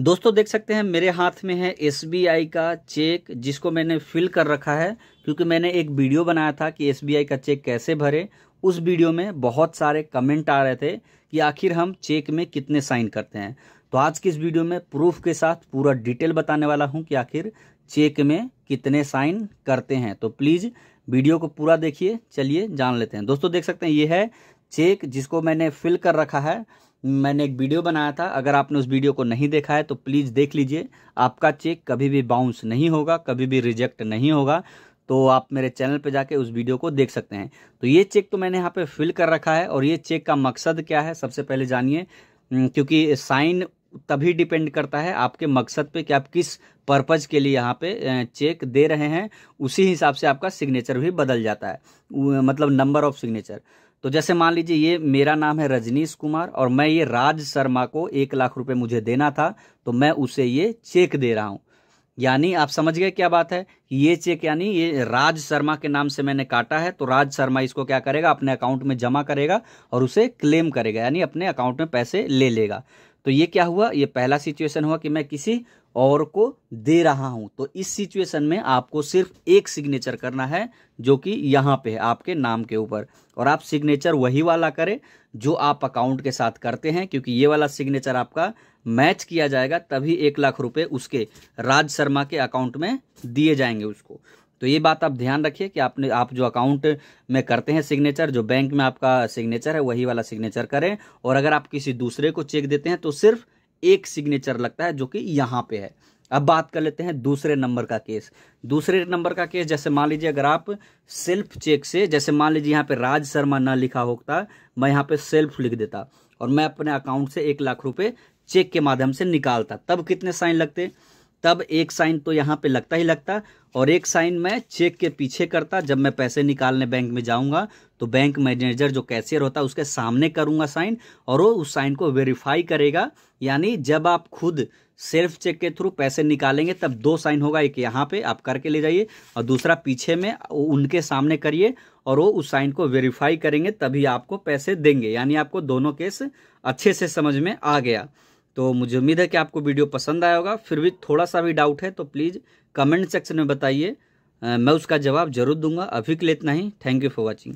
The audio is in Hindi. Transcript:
दोस्तों देख सकते हैं मेरे हाथ में है एस का चेक जिसको मैंने फिल कर रखा है क्योंकि मैंने एक वीडियो बनाया था कि एस का चेक कैसे भरे उस वीडियो में बहुत सारे कमेंट आ रहे थे कि आखिर हम चेक में कितने साइन करते हैं तो आज की इस वीडियो में प्रूफ के साथ पूरा डिटेल बताने वाला हूं कि आखिर चेक में कितने साइन करते हैं तो प्लीज़ वीडियो को पूरा देखिए चलिए जान लेते हैं दोस्तों देख सकते हैं ये है चेक जिसको मैंने फिल कर रखा है मैंने एक वीडियो बनाया था अगर आपने उस वीडियो को नहीं देखा है तो प्लीज़ देख लीजिए आपका चेक कभी भी बाउंस नहीं होगा कभी भी रिजेक्ट नहीं होगा तो आप मेरे चैनल पे जाके उस वीडियो को देख सकते हैं तो ये चेक तो मैंने यहाँ पे फिल कर रखा है और ये चेक का मकसद क्या है सबसे पहले जानिए हम्म, क्योंकि साइन तभी डिपेंड करता है आपके मकसद पे कि आप किस पर्पज़ के लिए यहाँ पे चेक दे रहे हैं उसी हिसाब से आपका सिग्नेचर भी बदल जाता है मतलब नंबर ऑफ सिग्नेचर तो जैसे मान लीजिए ये मेरा नाम है रजनीश कुमार और मैं ये राज शर्मा को एक लाख रुपए मुझे देना था तो मैं उसे ये चेक दे रहा हूँ यानी आप समझ गए क्या बात है ये चेक यानी ये राज शर्मा के नाम से मैंने काटा है तो राज शर्मा इसको क्या करेगा अपने अकाउंट में जमा करेगा और उसे क्लेम करेगा यानी अपने अकाउंट में पैसे ले लेगा तो ये क्या हुआ ये पहला सिचुएशन हुआ कि मैं किसी और को दे रहा हूं तो इस सिचुएशन में आपको सिर्फ एक सिग्नेचर करना है जो कि यहां पे है आपके नाम के ऊपर और आप सिग्नेचर वही वाला करें जो आप अकाउंट के साथ करते हैं क्योंकि ये वाला सिग्नेचर आपका मैच किया जाएगा तभी एक लाख रुपए उसके राज शर्मा के अकाउंट में दिए जाएंगे उसको तो ये बात आप ध्यान रखिए कि आपने आप जो अकाउंट में करते हैं सिग्नेचर जो बैंक में आपका सिग्नेचर है वही वाला सिग्नेचर करें और अगर आप किसी दूसरे को चेक देते हैं तो सिर्फ एक सिग्नेचर लगता है जो कि यहाँ पे है अब बात कर लेते हैं दूसरे नंबर का केस दूसरे नंबर का केस जैसे मान लीजिए अगर आप सेल्फ चेक से जैसे मान लीजिए यहाँ पे राज शर्मा ना लिखा होता मैं यहाँ पे सेल्फ लिख देता और मैं अपने अकाउंट से एक लाख रुपए चेक के माध्यम से निकालता तब कितने साइन लगते तब एक साइन तो यहाँ पे लगता ही लगता और एक साइन मैं चेक के पीछे करता जब मैं पैसे निकालने बैंक में जाऊँगा तो बैंक मैनेजर जो कैशियर होता है उसके सामने करूँगा साइन और वो उस साइन को वेरीफाई करेगा यानी जब आप खुद सेल्फ चेक के थ्रू पैसे निकालेंगे तब दो साइन होगा एक यहाँ पे आप करके ले जाइए और दूसरा पीछे में उनके सामने करिए और वो उस साइन को वेरीफाई करेंगे तभी आपको पैसे देंगे यानी आपको दोनों केस अच्छे से समझ में आ गया तो मुझे उम्मीद है कि आपको वीडियो पसंद आया होगा फिर भी थोड़ा सा भी डाउट है तो प्लीज़ कमेंट सेक्शन में बताइए मैं उसका जवाब जरूर दूंगा अभी के लिए इतना ही थैंक यू फॉर वॉचिंग